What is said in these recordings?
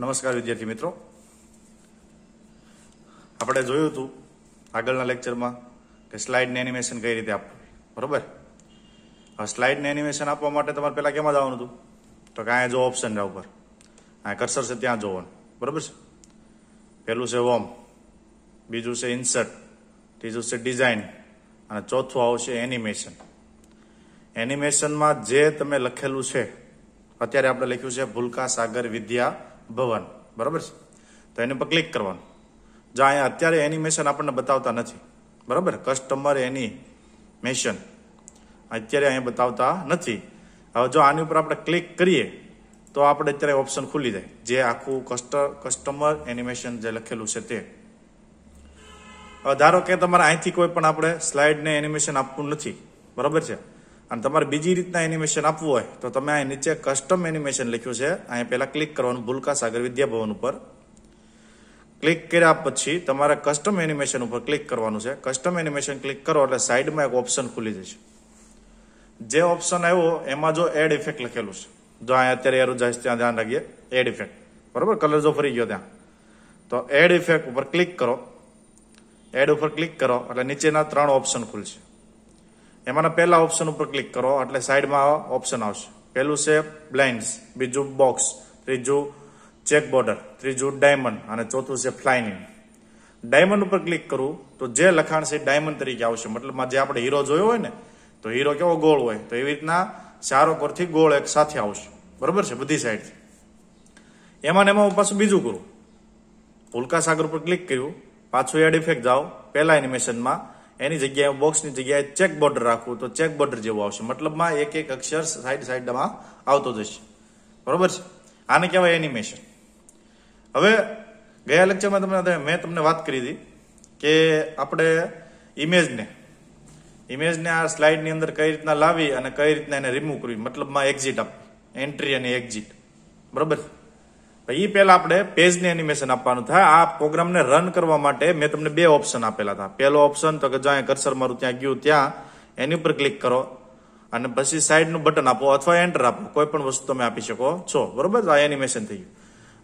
નમસ્કાર વિદ્યાર્થી મિત્રો આપણે જોયું હતું આગળના લેક્ચરમાં કે સ્લાઇડને એનિમેશન કઈ રીતે આપવું બરોબર હવે સ્લાઇડને એનિમેશન આપવા માટે તમારે પહેલાં કેમાં જવાનું હતું તો કે અહીંયા જો ઓપ્શન રહ્યા ઉપર અહીંયા કરસર છે ત્યાં જોવાનું બરોબર છે પહેલું છે વોમ બીજું છે ઇન્સર્ટ ત્રીજું છે ડિઝાઇન અને ચોથું આવશે એનિમેશન એનિમેશનમાં જે તમે લખેલું છે અત્યારે આપણે લખ્યું છે ભૂલકા સાગર વિદ્યા ભવન બરાબર છે તો એને પર ક્લિક કરવાનું જો અહીંયા અત્યારે એનિમેશન આપણને બતાવતા નથી બરાબર કસ્ટમર એની મેશન અત્યારે અહીંયા બતાવતા નથી હવે જો આની ઉપર આપણે ક્લિક કરીએ તો આપણે અત્યારે ઓપ્શન ખુલી જાય જે આખું કસ્ટ કસ્ટમર એનિમેશન જે લખેલું છે તે હવે ધારો કે તમારે અહીંથી કોઈ પણ આપણે સ્લાઇડને એનિમેશન આપવું નથી બરાબર છે અને તમારે બીજી રીતના એનિમેશન આપવું હોય તો તમે અહીં નીચે કસ્ટમ એનિમેશન લખ્યું છે અહીંયા પહેલાં ક્લિક કરવાનું ભૂલકા સાગર વિદ્યાભવન ઉપર ક્લિક કર્યા પછી તમારે કસ્ટમ એનિમેશન ઉપર ક્લિક કરવાનું છે કસ્ટમ એનિમેશન ક્લિક કરો એટલે સાઈડમાં એક ઓપ્શન ખુલી જશે જે ઓપ્શન આવ્યો એમાં જો એડ ઇફેક્ટ લખેલું છે જો અહીંયા અત્યારે એરો જાય ત્યાં ધ્યાન રાખીએ એડ ઇફેક્ટ બરાબર કલર જો ફરી ગયો ત્યાં તો એડ ઇફેક્ટ ઉપર ક્લિક કરો એડ ઉપર ક્લિક કરો એટલે નીચેના ત્રણ ઓપ્શન ખુલશે એમાંના પહેલા ઓપ્શન ઉપર ક્લિક કરો એટલે સાઈડમાં ઓપ્શન આવશે પહેલું છે બ્લાઇન્ડ્સ બીજું બોક્સ ત્રીજું ચેક બોર્ડર ત્રીજું ડાયમંડ અને ચોથું છે ફ્લાઇનિંગ ડાયમંડ ઉપર ક્લિક કરું તો જે લખાણ છે ડાયમંડ તરીકે આવશે મતલબ જે આપણે હીરો જોયો હોય ને તો હીરો કેવો ગોળ હોય તો એવી રીતના ચારો પરથી ગોળ એક સાથે આવશે બરોબર છે બધી સાઈડથી એમાં ને એમાં હું પાછું બીજું કરું ઉલ્કા સાગર ઉપર ક્લિક કર્યું પાછું એડ ઇફેક્ટ જાઓ પહેલા એનિમેશનમાં એની જગ્યાએ બોક્સની જગ્યાએ ચેક બોર્ડર રાખવું તો ચેક બોર્ડર જેવું આવશે મતલબમાં એક એક અક્ષર સાઈડ સાઈડમાં આવતો જશે બરોબર છે આને કહેવાય એનિમેશન હવે ગયા લેક્ચરમાં તમને મેં તમને વાત કરી હતી કે આપણે ઇમેજને ઇમેજને આ સ્લાઇડની અંદર કઈ રીતના લાવી અને કઈ રીતના એને રિમૂવ કરવી મતલબમાં એક્ઝિટ આપવી એન્ટ્રી અને એક્ઝિટ બરોબર છે તો એ પહેલા આપણે પેજની એનિમેશન આપવાનું થાય આ પ્રોગ્રામને રન કરવા માટે મેં તમને બે ઓપ્શન આપેલા હતા પહેલો ઓપ્શન તો કે જ્યાં કર્સર મારું ત્યાં ગયું ત્યાં એની ઉપર ક્લિક કરો અને પછી સાઈડનું બટન આપો અથવા એન્ટર આપો કોઈ પણ વસ્તુ તમે આપી શકો છો બરોબર આ એનિમેશન થઈ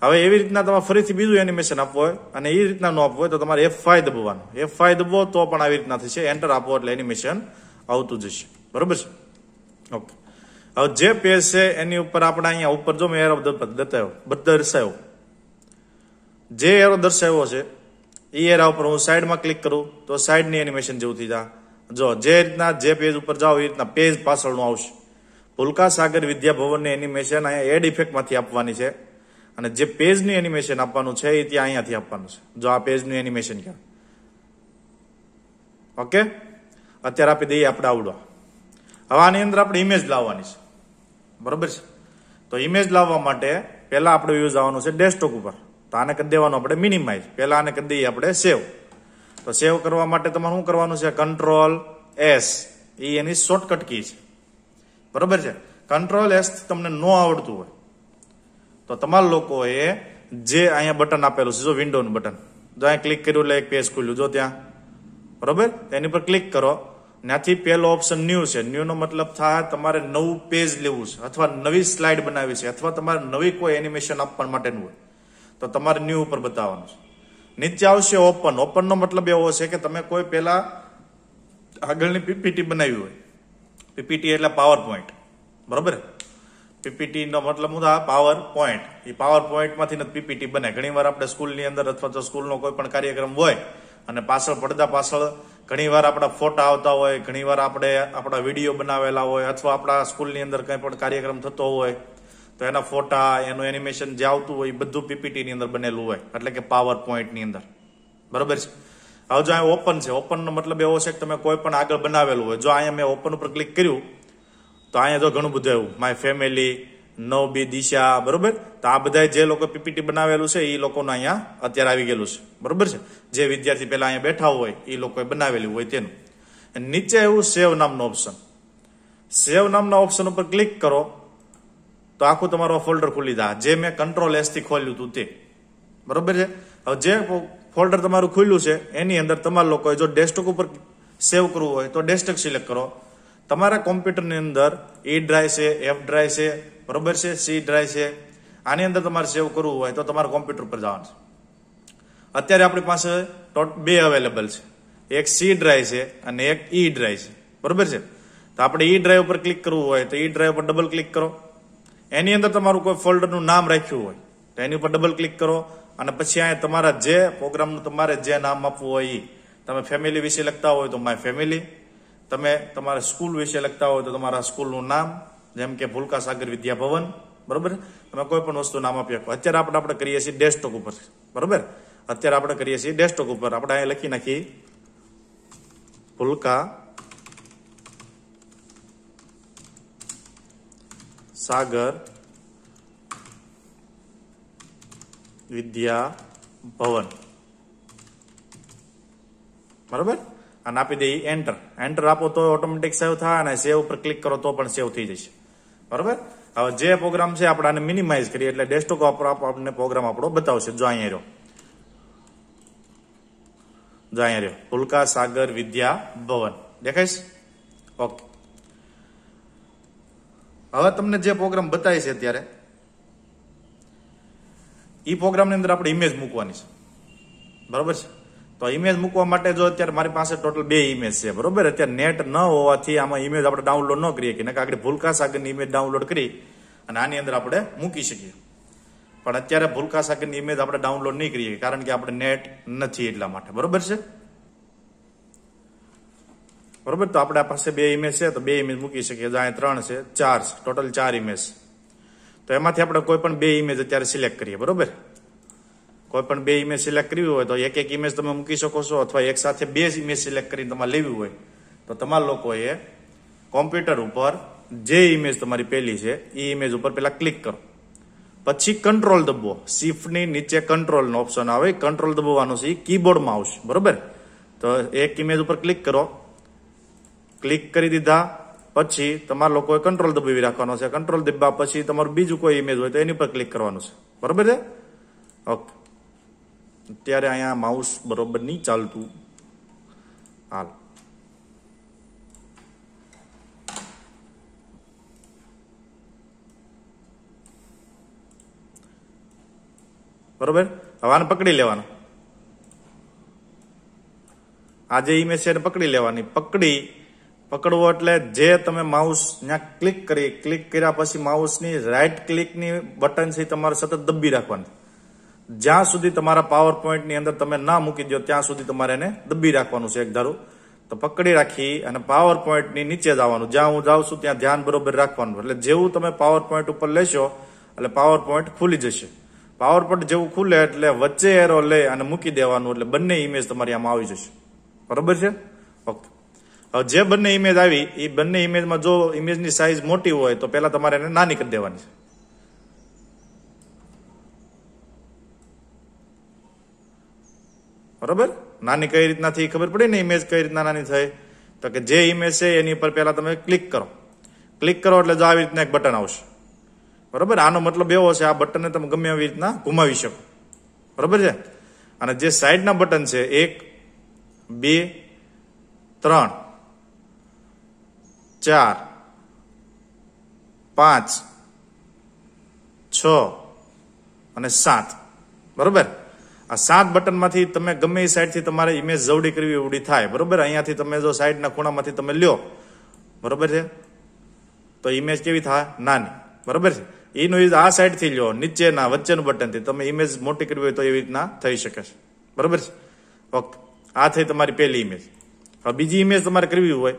ગયું હવે એવી રીતના તમારે ફરીથી બીજું એનિમેશન આપવું હોય અને એ રીતના ન આપવું હોય તો તમારે એફ ફાઈ દબાવવાનું એફ ફાઈ દબો તો પણ આવી રીતના થશે એન્ટર આપો એટલે એનિમેશન આવતું જશે બરોબર છે ઓકે હવે જે પેજ છે એની ઉપર આપણે અહીંયા ઉપર જો મેં એરો દર્શાવ્યો દર્શાવ્યો જે એરો દર્શાવ્યો છે એ એરા ઉપર હું સાઈડમાં ક્લિક કરું તો સાઈડની એનિમેશન જેવું થઈ જાય જો જે રીતના જે પેજ ઉપર જાઓ એ રીતના પેજ પાછળનું આવશે ભૂલકા સાગર વિદ્યાભવનની એનિમેશન અહીંયા એડ ઇફેક્ટમાંથી આપવાની છે અને જે પેજની એનિમેશન આપવાનું છે એ ત્યાં અહીંયાથી આપવાનું છે જો આ પેજનું એનિમેશન ક્યાં ઓકે અત્યારે આપી દઈએ આપણે આવડો હવે આની અંદર આપણે ઇમેજ લાવવાની છે બરોબર છે તો ઇમેજ લાવવા માટે પહેલા આપણે યુઝ આવવાનું છે ડેસ્કટોપ ઉપર તો આને કરી દેવાનું આપણે મિનિમાઇઝ પહેલા આને કરી દઈએ આપણે સેવ તો સેવ કરવા માટે તમારે શું કરવાનું છે કંટ્રોલ એસ એ એની શોર્ટકટ કી છે બરોબર છે કંટ્રોલ એસ તમને ન આવડતું હોય તો તમારા લોકોએ જે અહીંયા બટન આપેલું છે જો વિન્ડોનું બટન જો અહીંયા ક્લિક કર્યું એટલે એક પેજ ખુલ્યું જો ત્યાં બરોબર એની પર ક્લિક કરો ત્યાંથી પહેલો ઓપ્શન ન્યૂ છે ન્યૂનો મતલબ થાય તમારે નવું પેજ લેવું છે અથવા નવી સ્લાઇડ બનાવી છે અથવા તમારે નવી કોઈ એનિમેશન આપવા માટેનું હોય તો તમારે ન્યૂ ઉપર બતાવવાનું છે નીચે આવશે ઓપન ઓપનનો મતલબ એવો છે કે તમે કોઈ પહેલા આગળની પીપીટી બનાવી હોય પીપીટી એટલે પાવર પોઈન્ટ બરોબર પીપીટીનો મતલબ હું આ પાવર પોઈન્ટ એ પાવર પોઈન્ટમાંથી નથી પીપીટી બને ઘણીવાર આપણે સ્કૂલની અંદર અથવા તો સ્કૂલનો કોઈ પણ કાર્યક્રમ હોય અને પાછળ પડદા પાછળ ઘણી વાર આપણા ફોટા આવતા હોય ઘણીવાર આપણે આપણા વિડીયો બનાવેલા હોય અથવા આપણા સ્કૂલની અંદર કંઈ પણ કાર્યક્રમ થતો હોય તો એના ફોટા એનું એનિમેશન જે આવતું હોય એ બધું પીપીટીની અંદર બનેલું હોય એટલે કે પાવર પોઈન્ટની અંદર બરાબર છે હવે જો અહીંયા ઓપન છે ઓપનનો મતલબ એવો છે કે તમે કોઈ પણ આગળ બનાવેલું હોય જો અહીંયા મેં ઓપન ઉપર ક્લિક કર્યું તો અહીંયા જો ઘણું બધું આવ્યું માય ફેમિલી નવ બે દિશા બરોબર તો આ બધા જે લોકો પીપીટી બનાવેલું છે એ લોકોનું અહીંયા અત્યારે આવી ગયેલું છે બરોબર છે જે વિદ્યાર્થી પહેલા અહીંયા બેઠા હોય એ લોકોએ બનાવેલી હોય તેનું નીચે એવું સેવ નામનો ઓપ્શન સેવ નામના ઓપ્શન ઉપર ક્લિક કરો તો આખું તમારો ફોલ્ડર ખુલી જાય જે મેં કંટ્રોલ એસથી ખોલ્યું હતું તે બરોબર છે હવે જે ફોલ્ડર તમારું ખુલ્યું છે એની અંદર તમારા લોકોએ જો ડેસ્કટોપ ઉપર સેવ કરવું હોય તો ડેસ્કટોપ સિલેક્ટ કરો તમારા કોમ્પ્યુટરની અંદર ઈ ડ્રાઈવ છે એફ ડ્રાઈવ છે બરોબર છે સી ડ્રાય છે આની અંદર તમારે સેવ કરવું હોય તો તમારે કોમ્પ્યુટર પર જવાનું છે અત્યારે આપણી પાસે ટોટ બે અવેલેબલ છે એક સી ડ્રાય છે અને એક ઈ ડ્રાય છે બરોબર છે તો આપણે ઈ ડ્રાઈવ ઉપર ક્લિક કરવું હોય તો ઈ ડ્રાઈવ પર ડબલ ક્લિક કરો એની અંદર તમારું કોઈ ફોલ્ડરનું નામ રાખ્યું હોય તો એની ઉપર ડબલ ક્લિક કરો અને પછી અહીંયા તમારા જે પ્રોગ્રામનું તમારે જે નામ આપવું હોય એ તમે ફેમિલી વિશે લખતા હોય તો માય ફેમિલી તમે તમારા સ્કૂલ વિશે લખતા હોય તો તમારા સ્કૂલનું નામ જેમ કે ભૂલકા સાગર વિદ્યાભવન બરોબર તમે કોઈ પણ વસ્તુ નામ આપી શકો અત્યારે આપણે આપણે કરીએ છીએ ડેસ્કટોપ ઉપર બરોબર અત્યારે આપણે કરીએ છીએ ડેસ્કટોપ ઉપર આપણે અહીંયા લખી નાખીએ ભૂલકા સાગર વિદ્યા ભવન બરોબર અને આપી દઈએ એન્ટર એન્ટર આપો તો ઓટોમેટિક સેવ થાય અને સેવ ઉપર ક્લિક કરો તો પણ સેવ થઈ જશે બરોબર હવે જે પ્રોગ્રામ છે આપણે આને મિનિમાઇઝ કરીએ એટલે ડેસ્કટોપ આપણને પ્રોગ્રામ આપણો બતાવશે જો અહીંયા રહ્યો જો અહીંયા રહ્યો ફુલકા સાગર વિદ્યા ભવન દેખાઈશ ઓકે હવે તમને જે પ્રોગ્રામ બતાવી છે અત્યારે એ પ્રોગ્રામની અંદર આપણે ઇમેજ મૂકવાની છે બરોબર છે તો ઇમેજ મૂકવા માટે જો અત્યારે મારી પાસે ટોટલ બે ઇમેજ છે બરોબર અત્યારે નેટ ન હોવાથી આમાં ઇમેજ આપણે ડાઉનલોડ ન કરીએ કે આપણે ભૂલકા સાગરની ઇમેજ ડાઉનલોડ કરી અને આની અંદર આપણે મૂકી શકીએ પણ અત્યારે ભૂલકા સાગરની ઇમેજ આપણે ડાઉનલોડ નહીં કરીએ કારણ કે આપણે નેટ નથી એટલા માટે બરોબર છે બરોબર તો આપણા પાસે બે ઇમેજ છે તો બે ઇમેજ મૂકી શકીએ જ્યાં ત્રણ છે ચાર છે ટોટલ ચાર ઇમેજ તો એમાંથી આપણે કોઈ પણ બે ઇમેજ અત્યારે સિલેક્ટ કરીએ બરોબર કોઈપણ બે ઈમેજ સિલેક્ટ કરી હોય તો એક એક ઈમેજ તમે મૂકી શકો છો અથવા એક સાથે બે ઈમેજ સિલેક્ટ કરીને તમે લેવી હોય તો તમાર લોકોએ કમ્પ્યુટર ઉપર જે ઈમેજ તમારી પહેલી છે એ ઈમેજ ઉપર પહેલા ક્લિક કરો પછી કંટ્રોલ દબવો Shift ની નીચે કંટ્રોલ નો ઓપ્શન આવે કંટ્રોલ દબવવાનો છે કીબોર્ડ માઉસ બરોબર તો એક ઈમેજ ઉપર ક્લિક કરો ક્લિક કરી દીધા પછી તમાર લોકોએ કંટ્રોલ દબાવી રાખવાનો છે કંટ્રોલ દબબા પછી તમારો બીજો કોઈ ઈમેજ હોય તો એની પર ક્લિક કરવાનો છે બરોબર છે ઓકે ત્યારે અહીંયા માઉસ બરોબર નહીં ચાલતું હાલ બરોબર હવાને પકડી લેવાનો આજે ઇમેજ છે પકડી લેવાની પકડી પકડવો એટલે જે તમે માઉસ ત્યાં ક્લિક કરી ક્લિક કર્યા પછી માઉસની રાઈટ ક્લિકની બટનથી તમારે સતત દબી રાખવાની જ્યાં સુધી તમારા પાવર પોઈન્ટની અંદર તમે ના મૂકી દો ત્યાં સુધી તમારે એને દબી રાખવાનું છે એક ધારું તો પકડી રાખી અને પાવર પોઈન્ટની નીચે જવાનું જ્યાં હું જાઉં છું ત્યાં ધ્યાન બરોબર રાખવાનું એટલે જેવું તમે પાવર પોઈન્ટ ઉપર લેશો એટલે પાવર પોઈન્ટ ખુલી જશે પાવર પોઈન્ટ જેવું ખુલે એટલે વચ્ચે એરો લે અને મૂકી દેવાનું એટલે બંને ઇમેજ તમારી આમાં આવી જશે બરોબર છે ઓકે હવે જે બંને ઇમેજ આવી એ બંને ઇમેજમાં જો ઇમેજની સાઇઝ મોટી હોય તો પહેલાં તમારે એને નાની કરી દેવાની છે બરાબર નાની કઈ રીતનાથી ખબર પડી ને ઇમેજ કઈ રીતના નાની થાય તો કે જે ઇમેજ છે એની ઉપર પહેલાં તમે ક્લિક કરો ક્લિક કરો એટલે જો આવી રીતના એક બટન આવશે બરાબર આનો મતલબ એવો છે આ બટનને તમે ગમે એવી રીતના ગુમાવી શકો બરાબર છે અને જે સાઈડના બટન છે એક બે ત્રણ ચાર પાંચ છ અને સાત બરોબર આ સાત બટનમાંથી તમે ગમે એ સાઈડથી તમારે ઇમેજ જવડી કરવી એવડી થાય બરોબર અહીંયાથી તમે જો સાઈડના ખૂણામાંથી તમે લ્યો બરોબર છે તો ઇમેજ કેવી થાય નાની બરોબર છે એનું યુઝ આ સાઈડથી લ્યો નીચેના વચ્ચેનું બટનથી તમે ઇમેજ મોટી કરવી હોય તો એવી રીતના થઈ શકે છે બરોબર છે ઓકે આ થઈ તમારી પહેલી ઇમેજ હવે બીજી ઇમેજ તમારે કરવી હોય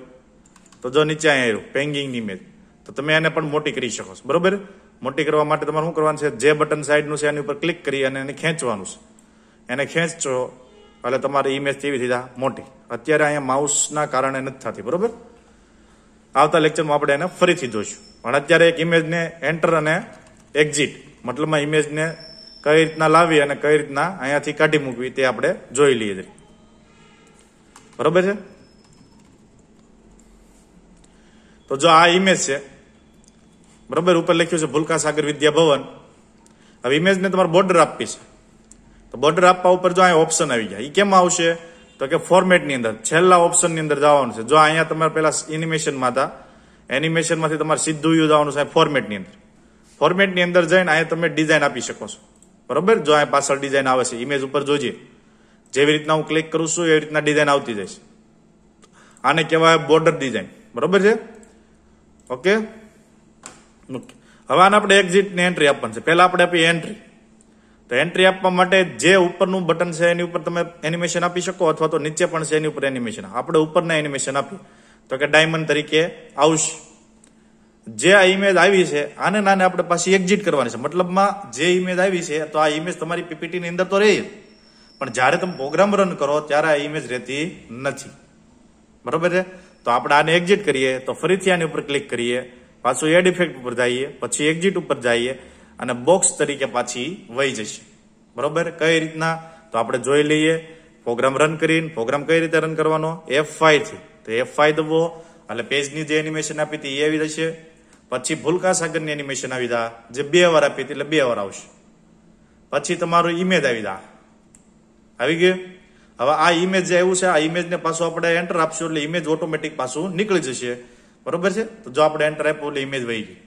તો જો નીચે અહીંયા આવ્યું પેંગિંગની ઇમેજ તો તમે એને પણ મોટી કરી શકો છો બરોબર મોટી કરવા માટે તમારે શું કરવાનું છે જે બટન સાઈડનું છે એની ઉપર ક્લિક કરી અને એને ખેંચવાનું છે એને ખેંચો એટલે તમારી ઇમેજ તેવી થઈ જાય મોટી અત્યારે અહીંયા માઉસના કારણે નથી થતી બરોબર આવતા લેક્ચરમાં આપણે એને ફરીથી જોઈશું પણ અત્યારે એક ઇમેજને એન્ટર અને એક્ઝિટ મતલબમાં ઇમેજને કઈ રીતના લાવી અને કઈ રીતના અહીંયાથી કાઢી મૂકવી તે આપણે જોઈ લઈએ છીએ બરોબર છે તો જો આ ઇમેજ છે બરોબર ઉપર લખ્યું છે ભૂલકા સાગર વિદ્યા ભવન હવે ઇમેજને તમારે બોર્ડર આપવી છે બોર્ડર આપવા ઉપર જો અહીંયા ઓપ્શન આવી જાય એ કેમ આવશે તો કે ફોર્મેટની અંદર છેલ્લા ઓપ્શનની અંદર જવાનું છે જો અહીંયા તમારે પહેલા એનિમેશનમાં હતા એનિમેશનમાંથી તમારે સીધું યુ જવાનું છે ફોર્મેટની અંદર ફોર્મેટની અંદર જઈને અહીંયા તમે ડિઝાઇન આપી શકો છો બરોબર જો અહીંયા પાછળ ડિઝાઇન આવે છે ઇમેજ ઉપર જોજે જેવી રીતના હું ક્લિક કરું છું એવી રીતના ડિઝાઇન આવતી જશે આને કહેવાય બોર્ડર ડિઝાઇન બરોબર છે ઓકે હવે આને આપણે એક્ઝિટની એન્ટ્રી આપવાની છે પહેલાં આપણે આપી એન્ટ્રી તો એન્ટ્રી આપવા માટે જે ઉપરનું બટન છે એની ઉપર તમે એનિમેશન આપી શકો અથવા તો નીચે પણ છે એની ઉપર એનિમેશન આપણે ઉપરના એનિમેશન આપીએ તો કે ડાયમંડ તરીકે આવશે જે આ ઇમેજ આવી છે આને નાને આપણે પાછી એક્ઝિટ કરવાની છે મતલબમાં જે ઇમેજ આવી છે તો આ ઇમેજ તમારી પીપીટીની અંદર તો રહી પણ જ્યારે તમે પ્રોગ્રામ રન કરો ત્યારે આ ઇમેજ રહેતી નથી બરોબર છે તો આપણે આને એક્ઝિટ કરીએ તો ફરીથી આની ઉપર ક્લિક કરીએ પાછું એડ ઇફેક્ટ ઉપર જઈએ પછી એક્ઝિટ ઉપર જઈએ અને બોક્સ તરીકે પાછી વહી જશે બરોબર કઈ રીતના તો આપણે જોઈ લઈએ પ્રોગ્રામ રન કરીને પ્રોગ્રામ કઈ રીતે રન કરવાનો એફ થી તો એફ ફાઈવ દબો એટલે પેજની જે એનિમેશન આપી હતી એ આવી જશે પછી ભૂલકા સાગરની એનિમેશન આવી દા જે બે વાર આપી હતી એટલે બે વાર આવશે પછી તમારું ઇમેજ આવી દા આવી ગયું હવે આ ઇમેજ જે આવ્યું છે આ ઇમેજને પાછું આપણે એન્ટર આપશું એટલે ઇમેજ ઓટોમેટિક પાછું નીકળી જશે બરોબર છે તો જો આપણે એન્ટર આપ્યું એટલે ઇમેજ વહી ગઈ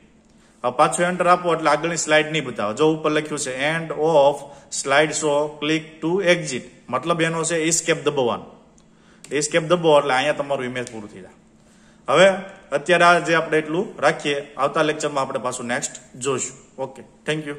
પાછું એન્ટર આપો એટલે આગળની સ્લાઇડ નહીં બતાવો જો ઉપર લખ્યું છે end of slide show click to exit મતલબ એનો છે ઇસ્કેપ દબાવવાનો ઇસ્કેપ દબાવો એટલે અહીંયા તમારું ઇમેજ પૂરું થઈ જાય હવે અત્યારે આ જે આપણે એટલું રાખીએ આવતા લેક્ચરમાં આપણે પાછું નેક્સ્ટ જોઈશું ઓકે થેન્ક યુ